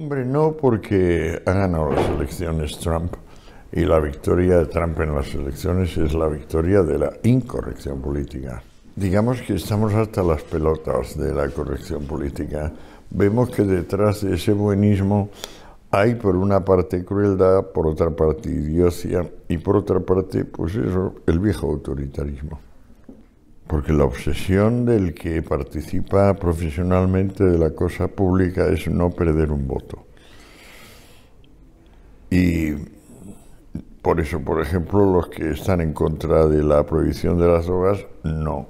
Hombre, no porque ha ganado las elecciones Trump y la victoria de Trump en las elecciones es la victoria de la incorrección política. Digamos que estamos hasta las pelotas de la corrección política. Vemos que detrás de ese buenismo hay por una parte crueldad, por otra parte idiocia y por otra parte, pues eso, el viejo autoritarismo porque la obsesión del que participa profesionalmente de la cosa pública es no perder un voto. Y por eso, por ejemplo, los que están en contra de la prohibición de las drogas no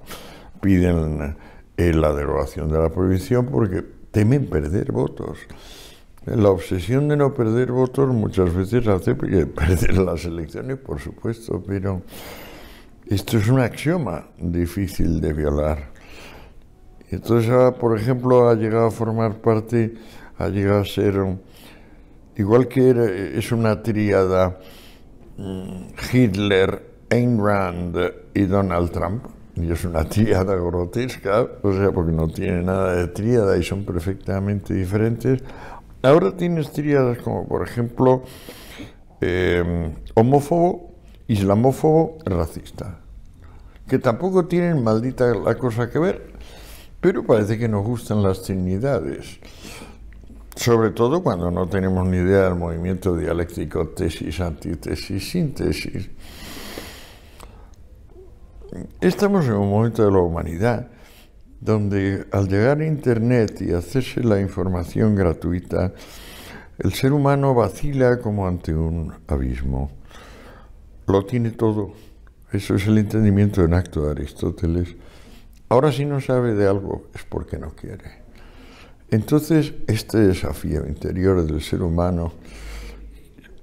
piden eh, la derogación de la prohibición porque temen perder votos. La obsesión de no perder votos muchas veces hace perder las elecciones, por supuesto, pero esto es un axioma difícil de violar. Entonces ahora, por ejemplo, ha llegado a formar parte, ha llegado a ser, igual que es una tríada mm, Hitler, Ayn Rand y Donald Trump, y es una tríada grotesca, o sea, porque no tiene nada de tríada y son perfectamente diferentes. Ahora tienes triadas como, por ejemplo, eh, homófobo, islamófobo racista, que tampoco tienen maldita la cosa que ver, pero parece que nos gustan las trinidades, sobre todo cuando no tenemos ni idea del movimiento dialéctico tesis, antítesis, síntesis. Estamos en un momento de la humanidad donde al llegar a Internet y hacerse la información gratuita, el ser humano vacila como ante un abismo lo tiene todo. Eso es el entendimiento en acto de Aristóteles. Ahora si no sabe de algo es porque no quiere. Entonces, este desafío interior del ser humano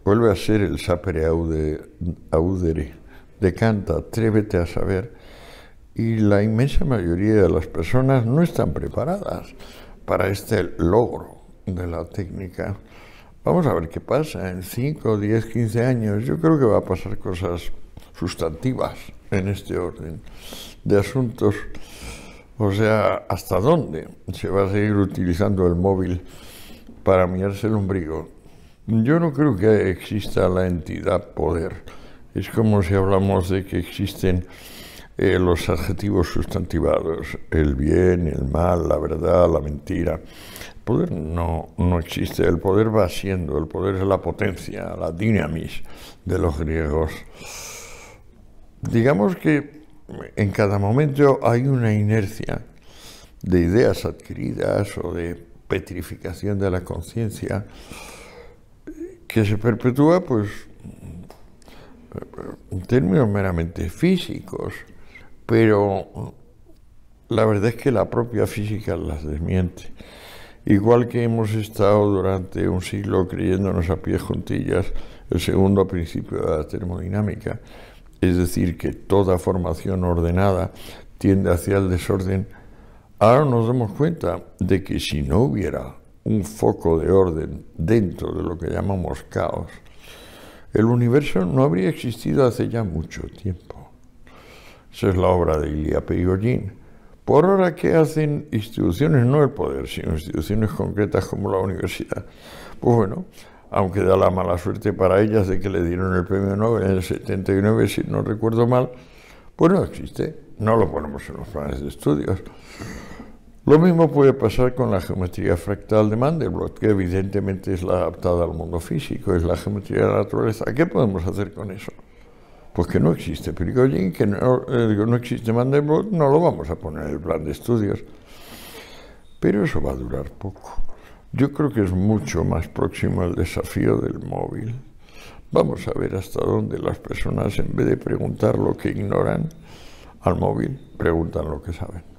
vuelve a ser el sapere audere de Kant, atrévete a saber, y la inmensa mayoría de las personas no están preparadas para este logro de la técnica. Vamos a ver qué pasa en 5, 10, 15 años. Yo creo que va a pasar cosas sustantivas en este orden de asuntos. O sea, ¿hasta dónde se va a seguir utilizando el móvil para mirarse el ombligo? Yo no creo que exista la entidad poder. Es como si hablamos de que existen eh, los adjetivos sustantivados, el bien, el mal, la verdad, la mentira. El poder no, no existe, el poder va siendo, el poder es la potencia, la dinamis de los griegos. Digamos que en cada momento hay una inercia de ideas adquiridas o de petrificación de la conciencia que se perpetúa pues en términos meramente físicos pero la verdad es que la propia física las desmiente. Igual que hemos estado durante un siglo creyéndonos a pies juntillas el segundo principio de la termodinámica, es decir, que toda formación ordenada tiende hacia el desorden, ahora nos damos cuenta de que si no hubiera un foco de orden dentro de lo que llamamos caos, el universo no habría existido hace ya mucho tiempo. Esa es la obra de Ilya y Por ahora, ¿qué hacen instituciones, no el poder, sino instituciones concretas como la universidad? Pues bueno, aunque da la mala suerte para ellas de que le dieron el premio Nobel en el 79, si no recuerdo mal, pues no existe, no lo ponemos en los planes de estudios. Lo mismo puede pasar con la geometría fractal de Mandelbrot, que evidentemente es la adaptada al mundo físico, es la geometría de la naturaleza. ¿Qué podemos hacer con eso? Pues que no existe pero que no, eh, existe Mandelbrot, no lo vamos a poner en el plan de estudios. Pero eso va a durar poco. Yo creo que es mucho más próximo al desafío del móvil. Vamos a ver hasta dónde las personas, en vez de preguntar lo que ignoran al móvil, preguntan lo que saben.